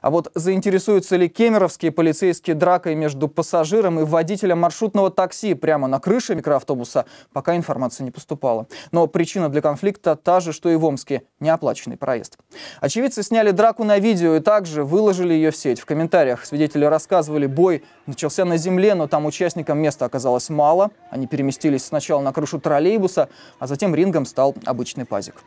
А вот заинтересуются ли кемеровские полицейские дракой между пассажиром и водителем маршрутного такси прямо на крыше микроавтобуса, пока информация не поступала. Но причина для конфликта та же, что и в Омске – неоплаченный проезд. Очевидцы сняли драку на видео и также выложили ее в сеть. В комментариях свидетели рассказывали, бой начался на земле, но там участникам места оказалось мало. Они переместились сначала на крышу троллейбуса, а затем рингом стал обычный пазик.